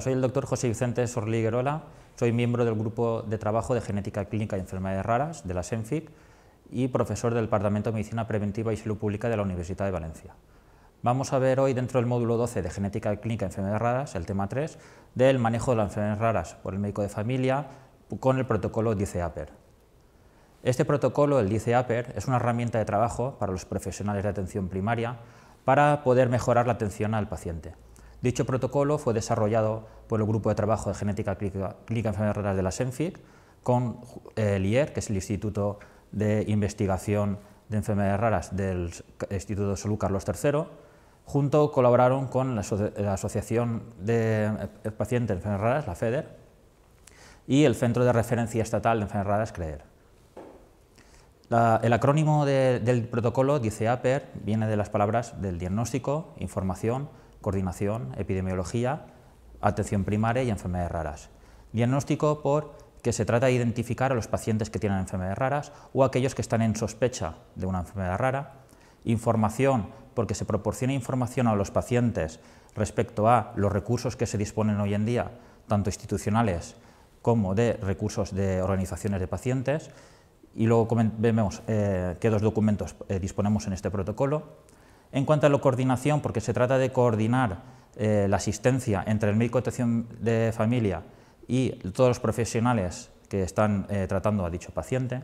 soy el doctor José Vicente Sorliguerola, soy miembro del Grupo de Trabajo de Genética Clínica y Enfermedades Raras de la SENFIC y profesor del Departamento de Medicina Preventiva y Salud Pública de la Universidad de Valencia. Vamos a ver hoy dentro del módulo 12 de Genética Clínica y Enfermedades Raras, el tema 3, del manejo de las enfermedades raras por el médico de familia con el protocolo dice aper Este protocolo, el DICEAPER, es una herramienta de trabajo para los profesionales de atención primaria para poder mejorar la atención al paciente. Dicho protocolo fue desarrollado por el Grupo de Trabajo de Genética Clínica, Enfermedades Raras de la SENFIC con eh, el IER, que es el Instituto de Investigación de Enfermedades Raras del Instituto de Salud Carlos III, junto colaboraron con la, Asociación de Pacientes de Enfermedades Raras, la FEDER, y el Centro de Referencia Estatal de Enfermedades Raras, CREER. el acrónimo del protocolo, dice APER, viene de las palabras del diagnóstico, información, coordinación, epidemiología, atención primaria y enfermedades raras. Diagnóstico por que se trata de identificar a los pacientes que tienen enfermedades raras o aquellos que están en sospecha de una enfermedad rara. Información, porque se proporciona información a los pacientes respecto a los recursos que se disponen hoy en día, tanto institucionales como de recursos de organizaciones de pacientes. Y luego vemos eh, qué dos documentos eh, disponemos en este protocolo. En cuanto a la coordinación, porque se trata de coordinar eh, la asistencia entre el médico de atención de familia y todos los profesionales que están eh, tratando a dicho paciente.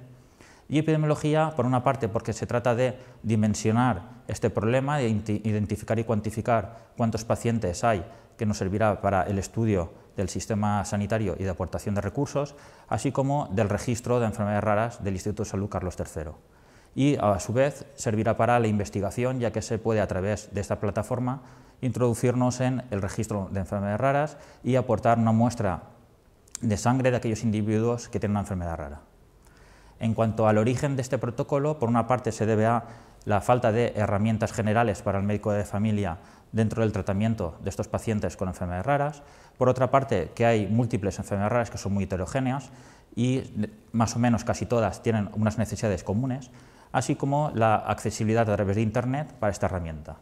Y epidemiología, por una parte, porque se trata de dimensionar este problema, de identificar y cuantificar cuántos pacientes hay, que nos servirá para el estudio del sistema sanitario y de aportación de recursos, así como del registro de enfermedades raras del Instituto de Salud Carlos III y a su vez servirá para la investigación, ya que se puede a través de esta plataforma introducirnos en el registro de enfermedades raras y aportar una muestra de sangre de aquellos individuos que tienen una enfermedad rara. En cuanto al origen de este protocolo, por una parte se debe a la falta de herramientas generales para el médico de familia dentro del tratamiento de estos pacientes con enfermedades raras, por otra parte que hay múltiples enfermedades raras que son muy heterogéneas y más o menos casi todas tienen unas necesidades comunes, así como la accesibilidad a través de Internet para esta herramienta.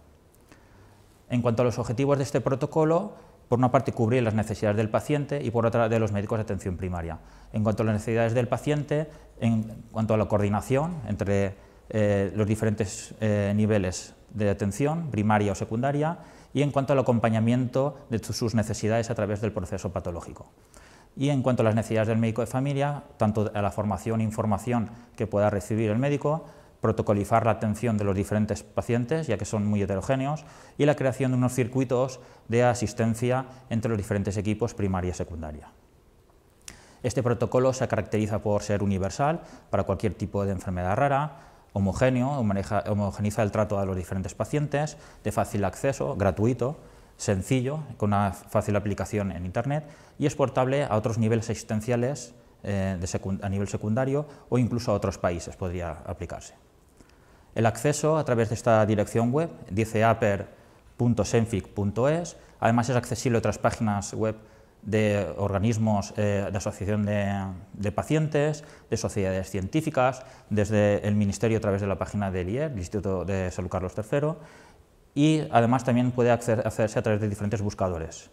En cuanto a los objetivos de este protocolo, por una parte cubrir las necesidades del paciente y por otra de los médicos de atención primaria. En cuanto a las necesidades del paciente, en cuanto a la coordinación entre eh, los diferentes eh, niveles de atención, primaria o secundaria, y en cuanto al acompañamiento de sus necesidades a través del proceso patológico. Y en cuanto a las necesidades del médico de familia, tanto a la formación e información que pueda recibir el médico, protocolizar la atención de los diferentes pacientes, ya que son muy heterogéneos, y la creación de unos circuitos de asistencia entre los diferentes equipos primaria y secundaria. Este protocolo se caracteriza por ser universal para cualquier tipo de enfermedad rara, homogéneo, homogeneiza el trato a los diferentes pacientes, de fácil acceso, gratuito, sencillo, con una fácil aplicación en Internet y es exportable a otros niveles existenciales eh, a nivel secundario o incluso a otros países podría aplicarse. El acceso a través de esta dirección web, dice aper.senfic.es, además es accesible a otras páginas web de organismos eh, de asociación de, pacientes, de sociedades científicas, desde el Ministerio a través de la página del IER, el Instituto de Salud Carlos III, y además también puede hacerse a través de diferentes buscadores.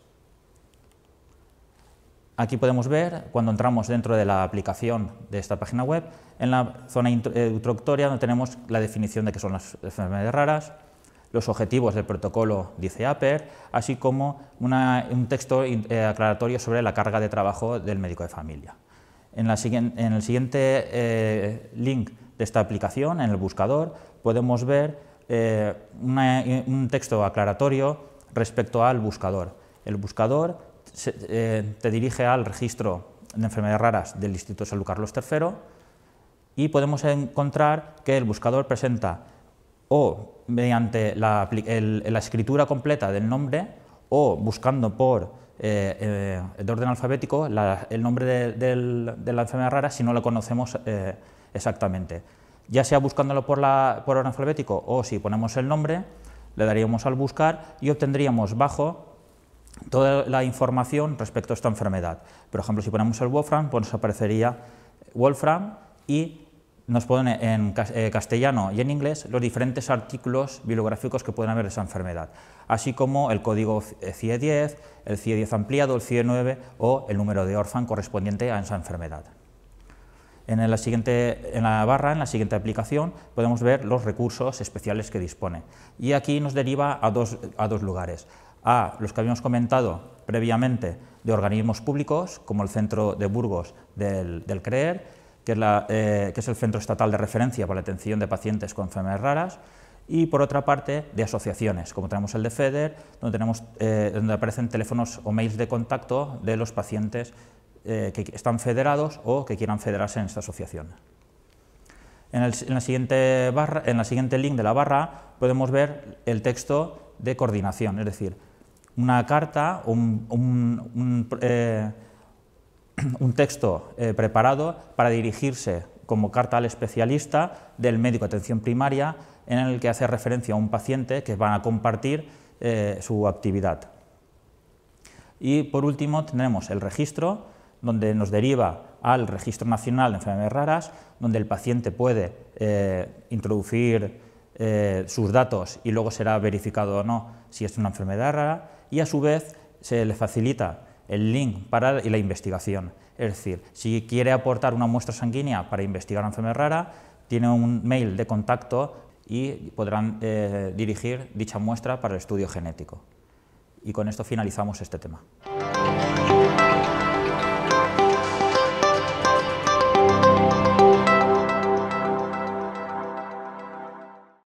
Aquí podemos ver, cuando entramos dentro de la aplicación de esta página web, en la zona eh, introductoria donde tenemos la definición de qué son las enfermedades raras, los objetivos del protocolo, dice APER, así como un texto eh, aclaratorio sobre la carga de trabajo del médico de familia. En, el siguiente eh, link de esta aplicación, en el buscador, podemos ver eh, eh, un texto aclaratorio respecto al buscador. El buscador eh, te dirige al registro de enfermedades raras del Instituto San Carlos III y podemos encontrar que el buscador presenta o mediante la, escritura completa del nombre o buscando por orden alfabético el nombre de, la enfermedad rara si no la conocemos exactamente ya sea buscándolo por, la, orden alfabético o si ponemos el nombre, le daríamos al buscar y obtendríamos bajo toda la información respecto a esta enfermedad. Por ejemplo, si ponemos el Wolfram, pues nos aparecería Wolfram y nos pone en eh, castellano y en inglés los diferentes artículos bibliográficos que pueden haber de esa enfermedad, así como el código CIE10, el CIE10 ampliado, el CIE9 o el número de orfan correspondiente a esa enfermedad. En la, siguiente, en la barra, en la siguiente aplicación, podemos ver los recursos especiales que dispone. Y aquí nos deriva a dos, a dos lugares. A los que habíamos comentado previamente de organismos públicos, como el Centro de Burgos del, CREER, eh, que es, el Centro Estatal de Referencia para la Atención de Pacientes con Enfermedades Raras, y por otra parte de asociaciones, como tenemos el de FEDER, donde, tenemos, eh, donde aparecen teléfonos o mails de contacto de los pacientes eh, que están federados o que quieran federarse en esta asociación. En, la siguiente barra, en la siguiente link de la barra podemos ver el texto de coordinación, es decir, una carta, un, un, eh, texto eh, preparado para dirigirse como carta al especialista del médico de atención primaria en el que hace referencia a un paciente que van a compartir su actividad. Y por último tenemos el registro, donde nos deriva al Registro Nacional de Enfermedades Raras, donde el paciente puede eh, introducir eh, sus datos y luego será verificado o no si es una enfermedad rara, y a su vez se le facilita el link para la investigación. Es decir, si quiere aportar una muestra sanguínea para investigar una enfermedad rara, tiene un mail de contacto y podrán eh, dirigir dicha muestra para el estudio genético. Y con esto finalizamos este tema.